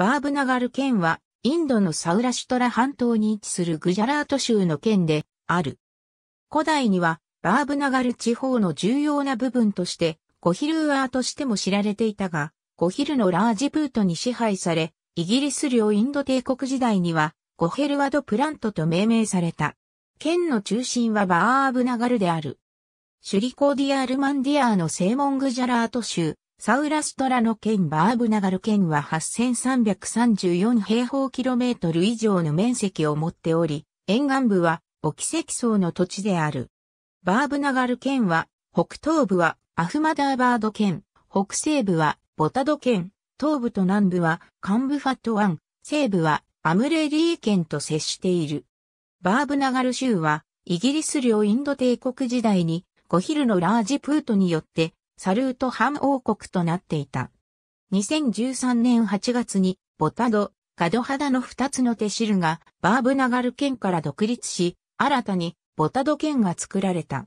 バーブナガル県は、インドのサウラシュトラ半島に位置するグジャラート州の県である。古代には、バーブナガル地方の重要な部分として、ゴヒルーアーとしても知られていたが、ゴヒルのラージプートに支配され、イギリス領インド帝国時代には、ゴヘルワドプラントと命名された。県の中心はバーブナガルである。シュリコーディアールマンディアーの正門グジャラート州、サウラストラの県バーブナガル県は8334平方キロメートル以上の面積を持っており、沿岸部はオ奇跡層の土地である。バーブナガル県は、北東部はアフマダーバード県、北西部はボタド県、東部と南部はカンブファト湾、西部はアムレリー県と接している。バーブナガル州は、イギリス領インド帝国時代に、ゴヒルのラージプートによってサルート藩王国となっていた。2013年8月に、ボタド、ガドハダの2つの手汁が、バーブナガル県から独立し、新たに、ボタド県が作られた。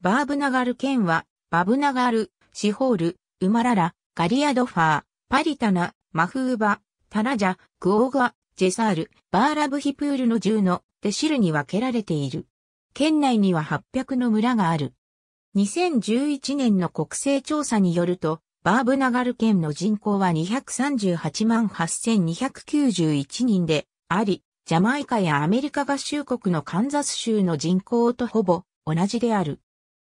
バーブナガル県は、バブナガル、シホール、ウマララ、ガリアドファー、パリタナ、マフーバ、タラジャ、クオーガ、ジェサール、バーラブヒプールの10の手汁に分けられている。県内には800の村がある。2011年の国勢調査によると、バーブナガル県の人口は238万8291人であり、ジャマイカやアメリカ合衆国のカンザス州の人口とほぼ同じである。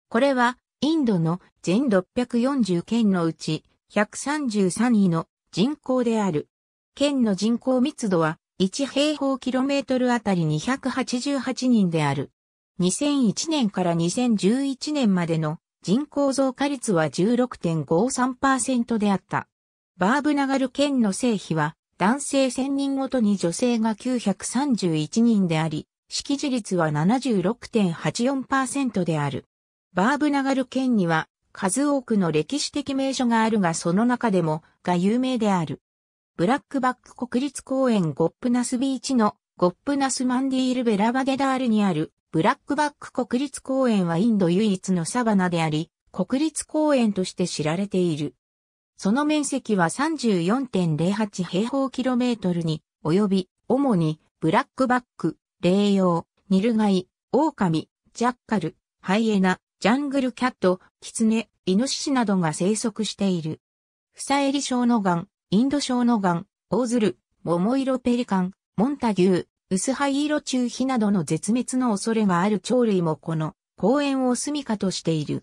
これはインドの全640県のうち133位の人口である。県の人口密度は1平方キロメートルあたり288人である。2001年から2011年までの人口増加率は16.53%であった。バーブナガル県の政比は男性1000人ごとに女性が931人であり、識字率は76.84%である。バーブナガル県には数多くの歴史的名所があるがその中でもが有名である。ブラックバック国立公園ゴップナスビーチのゴップナスマンディールベラバデダールにあるブラックバック国立公園はインド唯一のサバナであり、国立公園として知られている。その面積は34.08平方キロメートルに及び、主にブラックバック、霊用、ニルガイ、狼、ジャッカル、ハイエナ、ジャングルキャット、キツネ、イノシシなどが生息している。フサエリショウノガン、インドショウノガン、オオズル、モモイロペリカン、モンタギュー、薄灰色中火などの絶滅の恐れがある鳥類もこの公園を住処としている。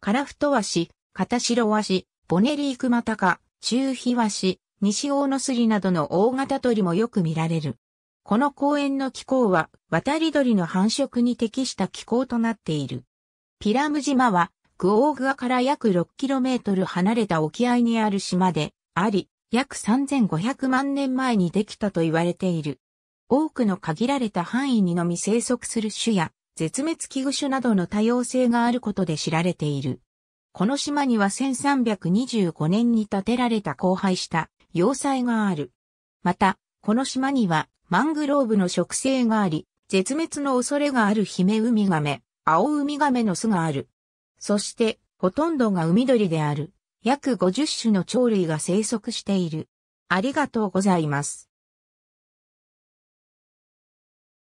カラフトワシ、カタシロワシ、ボネリークマタカ、中火ワシ、西オオノスリなどの大型鳥もよく見られる。この公園の気候は渡り鳥の繁殖に適した気候となっている。ピラム島はクオーグアから約 6km 離れた沖合にある島であり、約3500万年前にできたと言われている。多くの限られた範囲にのみ生息する種や絶滅危惧種などの多様性があることで知られている。この島には1325年に建てられた荒廃した要塞がある。また、この島にはマングローブの植生があり、絶滅の恐れがあるヒメウミガメ、青ウミガメの巣がある。そして、ほとんどが海鳥である。約50種の鳥類が生息している。ありがとうございます。